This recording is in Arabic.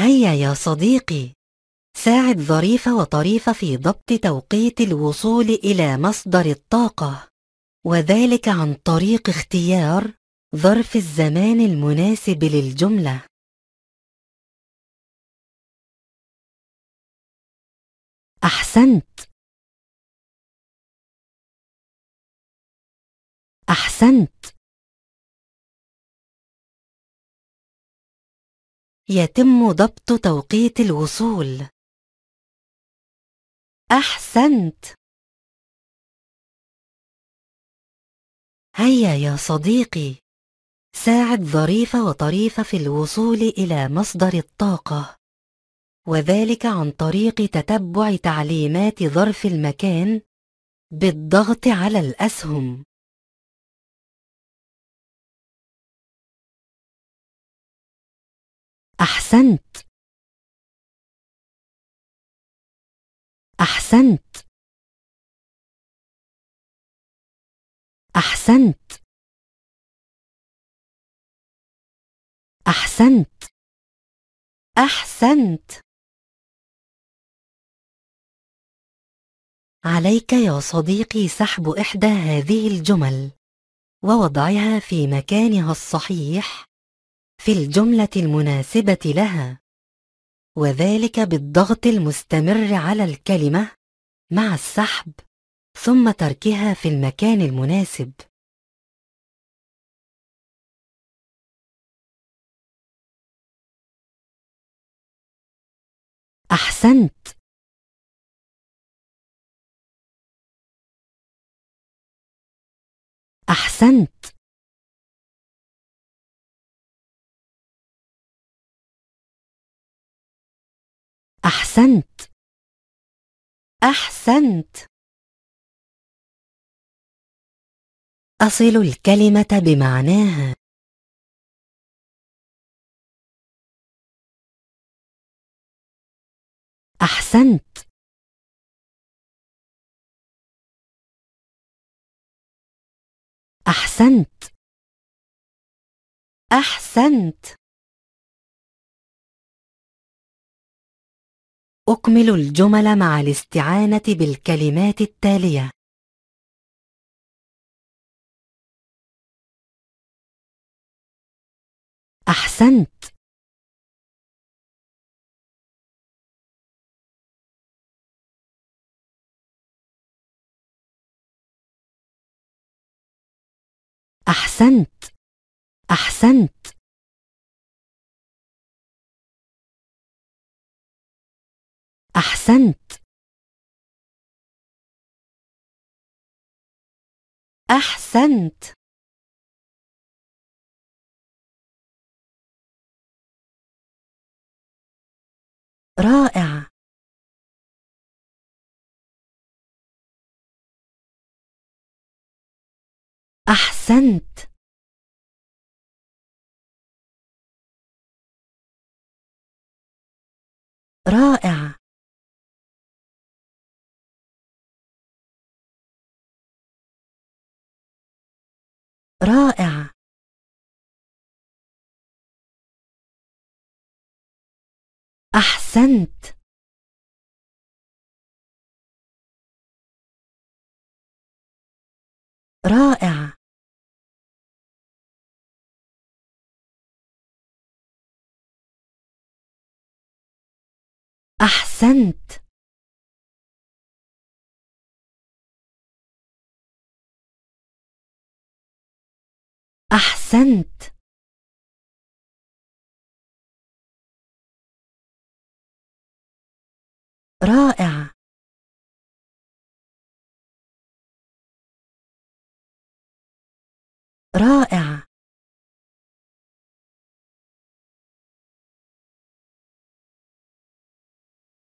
هيا يا صديقي ساعد ظريف وطريف في ضبط توقيت الوصول إلى مصدر الطاقة وذلك عن طريق اختيار ظرف الزمان المناسب للجملة أحسنت أحسنت يتم ضبط توقيت الوصول أحسنت هيا يا صديقي ساعد ظريف وطريف في الوصول إلى مصدر الطاقة وذلك عن طريق تتبع تعليمات ظرف المكان بالضغط على الأسهم أحسنت أحسنت أحسنت أحسنت أحسنت عليك يا صديقي سحب إحدى هذه الجمل ووضعها في مكانها الصحيح في الجملة المناسبة لها وذلك بالضغط المستمر على الكلمة مع السحب ثم تركها في المكان المناسب أحسنت أحسنت أحسنت أحسنت أصل الكلمة بمعناها أحسنت أحسنت أحسنت أكمل الجمل مع الاستعانة بالكلمات التالية أحسنت أحسنت أحسنت أحسنت أحسنت رائع أحسنت رائع أحسنت رائع أحسنت أحسنت رائع رائع